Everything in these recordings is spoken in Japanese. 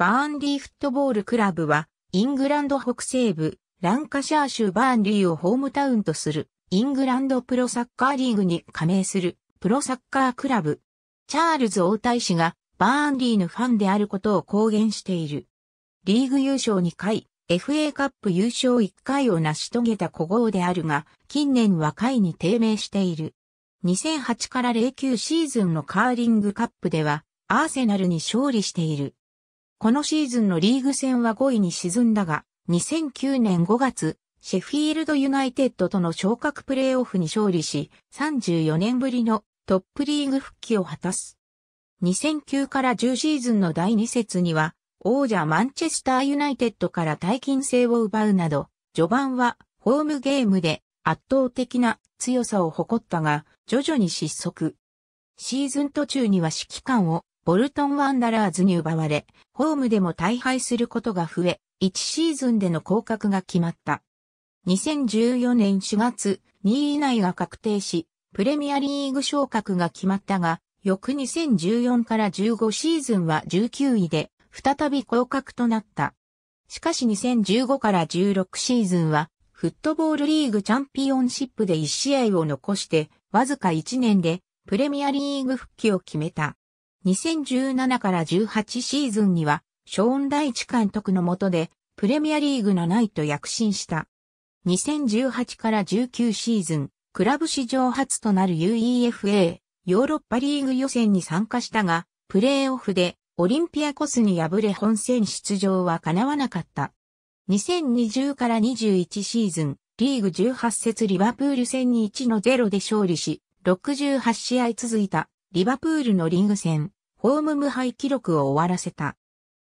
バーンリーフットボールクラブは、イングランド北西部、ランカシャー州バーンリーをホームタウンとする、イングランドプロサッカーリーグに加盟する、プロサッカークラブ。チャールズ王太子が、バーンリーのファンであることを公言している。リーグ優勝2回、FA カップ優勝1回を成し遂げた古豪であるが、近年は下位に低迷している。2008から09シーズンのカーリングカップでは、アーセナルに勝利している。このシーズンのリーグ戦は5位に沈んだが、2009年5月、シェフィールドユナイテッドとの昇格プレーオフに勝利し、34年ぶりのトップリーグ復帰を果たす。2009から10シーズンの第2節には、王者マンチェスターユナイテッドから大金星を奪うなど、序盤はホームゲームで圧倒的な強さを誇ったが、徐々に失速。シーズン途中には指揮官をボルトンワンダラーズに奪われ、ホームでも大敗することが増え、1シーズンでの降格が決まった。2014年4月、2位以内が確定し、プレミアリーグ昇格が決まったが、翌2014から15シーズンは19位で、再び降格となった。しかし2015から16シーズンは、フットボールリーグチャンピオンシップで1試合を残して、わずか1年で、プレミアリーグ復帰を決めた。2017から18シーズンには、ショーン・ライチ監督の下で、プレミアリーグ7位と躍進した。2018から19シーズン、クラブ史上初となる UEFA、ヨーロッパリーグ予選に参加したが、プレーオフでオリンピアコスに敗れ本戦出場は叶わなかった。2020から21シーズン、リーグ18節リバプール戦に1の0で勝利し、68試合続いたリバプールのリング戦、ホーム無敗記録を終わらせた。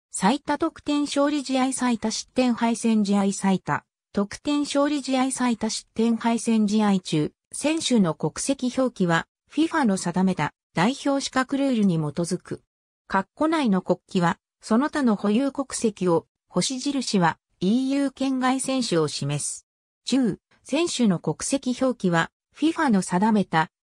最多得点勝利試合最多失点敗戦試合最多、得点勝利試合最多失点敗戦試合中、選手の国籍表記は FIFA の定めた代表資格ルールに基づく。括弧内の国旗は、その他の保有国籍を、星印は EU 圏外選手を示す。中、選手の国籍表記は FIFA の定めた